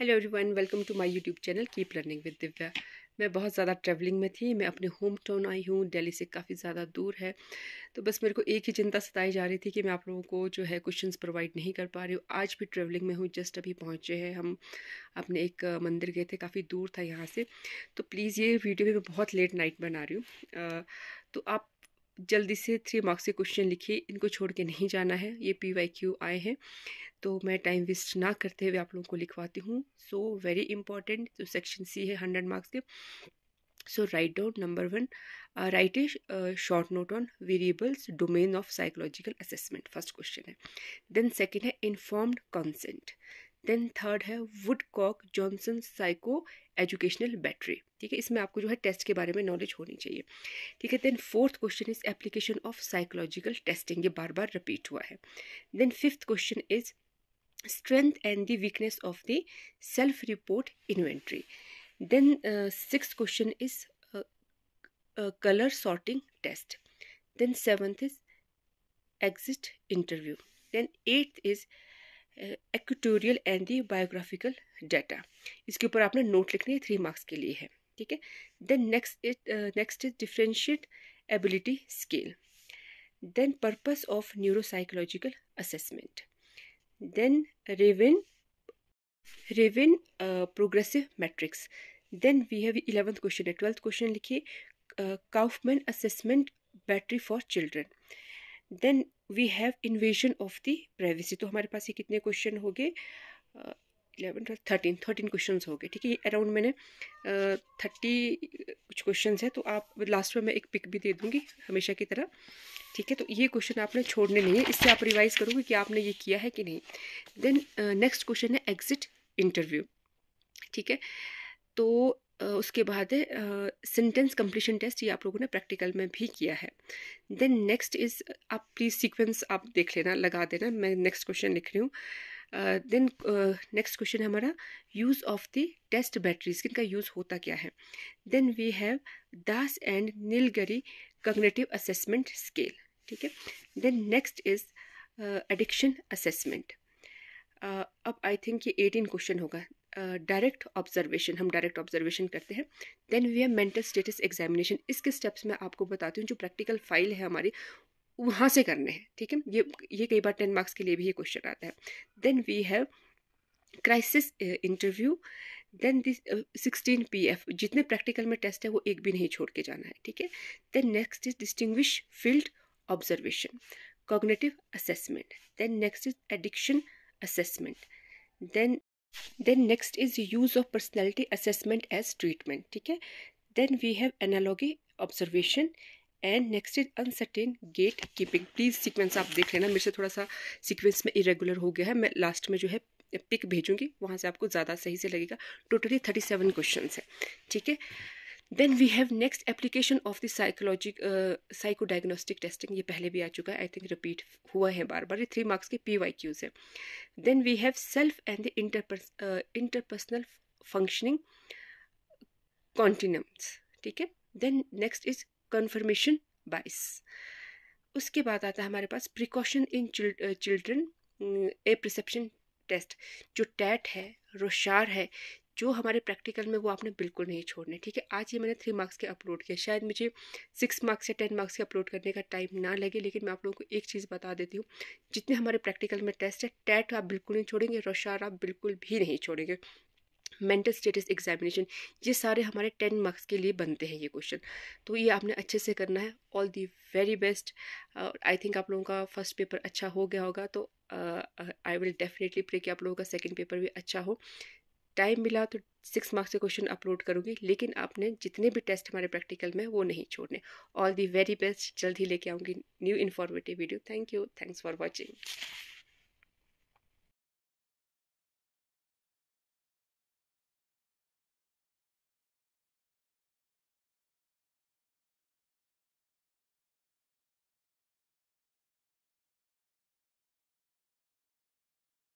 hello everyone welcome to my YouTube channel keep learning with Divya मैं बहुत ज़्यादा travelling में थी मैं अपने होम टाउन आई हूँ दिल्ली से काफ़ी ज़्यादा दूर है तो बस मेरे को एक ही चिंता सताई जा रही थी कि मैं आप लोगों को जो है क्वेश्चंस प्रोवाइड नहीं कर पा रही हूँ आज भी ट्रैवलिंग में हूँ जस्ट अभी पहुँचे हैं हम अपने एक मंदिर गए थे काफ़ी दूर था यहाँ से तो प्लीज़ ये वीडियो भी मैं बहुत लेट नाइट बना रही हूँ तो आप जल्दी से थ्री मार्क्स के क्वेश्चन लिखिए इनको छोड़ के नहीं जाना है ये पी वाई क्यू आए हैं तो मैं टाइम वेस्ट ना करते हुए आप लोगों को लिखवाती हूँ सो वेरी इंपॉर्टेंट जो सेक्शन सी है हंड्रेड मार्क्स के so write down number one write a short note on variables domain of psychological assessment first question है देन सेकेंड है इन्फॉर्म्ड कंसेंट देन थर्ड है Woodcock Johnson psycho educational battery ठीक है इसमें आपको जो है टेस्ट के बारे में नॉलेज होनी चाहिए ठीक है then fourth question is application of psychological testing ये बार बार रिपीट हुआ है then fifth question is strength and the weakness of the self report inventory then six question is colour sorting test then seventh is exit interview then eighth is actuarial and the biographical data इसके ऊपर आपने note लिखने three marks के लिए है ठीक है then next is next is differentiate ability scale then purpose of neuropsychological assessment then Raven Raven progressive matrices then we have eleventh question है ट्वेल्थ क्वेश्चन लिखिए Kaufman assessment battery for children then we have invasion of the privacy तो हमारे पास ये कितने क्वेश्चन हो गए uh, eleven twelve thirteen thirteen question हो गए ठीक है अराउंड मैंने थर्टी कुछ क्वेश्चन है तो आप लास्ट में मैं एक पिक भी दे दूँगी हमेशा की तरह ठीक है तो ये क्वेश्चन आपने छोड़ने नहीं है इससे आप रिवाइज करोगे कि आपने ये किया है कि नहीं देन नेक्स्ट क्वेश्चन है एग्जिट इंटरव्यू ठीक है तो uh, उसके बाद है सेंटेंस कंप्लीशन टेस्ट ये आप लोगों ने प्रैक्टिकल में भी किया है देन नेक्स्ट इज़ आप प्लीज़ सीक्वेंस आप देख लेना लगा देना मैं नेक्स्ट क्वेश्चन लिख रही हूँ देन नेक्स्ट क्वेश्चन है हमारा use of the test batteries किनका यूज़ होता क्या है then we have Das and Naglieri cognitive assessment scale ठीक है then next is addiction assessment अब आई थिंक ये एटीन क्वेश्चन होगा डायरेक्ट uh, ऑब्जर्वेशन हम डायरेक्ट ऑब्जर्वेशन करते हैं then we have mental status examination इसके स्टेप्स मैं आपको बताती हूँ जो प्रैक्टिकल फाइल है हमारी वहाँ से करने हैं ठीक है ये ये कई बार टेन मार्क्स के लिए भी ये क्वेश्चन आता है then we have crisis interview then this sixteen P F जितने प्रैक्टिकल में टेस्ट है वो एक भी नहीं छोड़ के जाना है ठीक है then next is distinguish field observation cognitive assessment then next is addiction assessment then then next is use of personality assessment as treatment ठीक है then we have analogy observation and next is uncertain gate keeping please sequence आप देख लेना मेरे से थोड़ा सा sequence में इरेगुलर हो गया है मैं लास्ट में जो है पिक भेजूंगी वहाँ से आपको ज़्यादा सही से लगेगा टोटली थर्टी सेवन क्वेश्चन है ठीक है then we have next application of the psychologic psycho diagnostic testing ये पहले भी आ चुका है आई थिंक रिपीट हुआ है बार बार ये थ्री मार्क्स के पी वाई क्यूज है then we have self and the interpersonal functioning continuums ठीक है देन नेक्स्ट इज कन्फर्मेशन बाइस उसके बाद आता है हमारे पास precaution in children a perception test जो टैट है रोशार है जो हमारे प्रैक्टिकल में वो आपने बिल्कुल नहीं छोड़ने ठीक है आज ये मैंने थ्री मार्क्स के अपलोड किया शायद मुझे सिक्स मार्क्स या टेन मार्क्स के अपलोड करने का टाइम ना लगे लेकिन मैं आप लोगों को एक चीज़ बता देती हूँ जितने हमारे प्रैक्टिकल में टेस्ट है टैट आप बिल्कुल नहीं छोड़ेंगे रोशार आप बिल्कुल भी नहीं छोड़ेंगे मेंटल स्टेटस एग्जामिनेशन ये सारे हमारे टेन मार्क्स के लिए बनते हैं ये क्वेश्चन तो ये आपने अच्छे से करना है all the very best I think आप लोगों का फर्स्ट पेपर अच्छा हो गया होगा तो आई विल डेफिनेटली प्रे कि आप लोगों का सेकेंड पेपर भी अच्छा हो टाइम मिला तो सिक्स मार्क्स के क्वेश्चन अपलोड करूँगी लेकिन आपने जितने भी टेस्ट हमारे प्रैक्टिकल में वो नहीं छोड़ने ऑल दी वेरी बेस्ट जल्द ही लेके आऊँगी new informative video thank you thanks for watching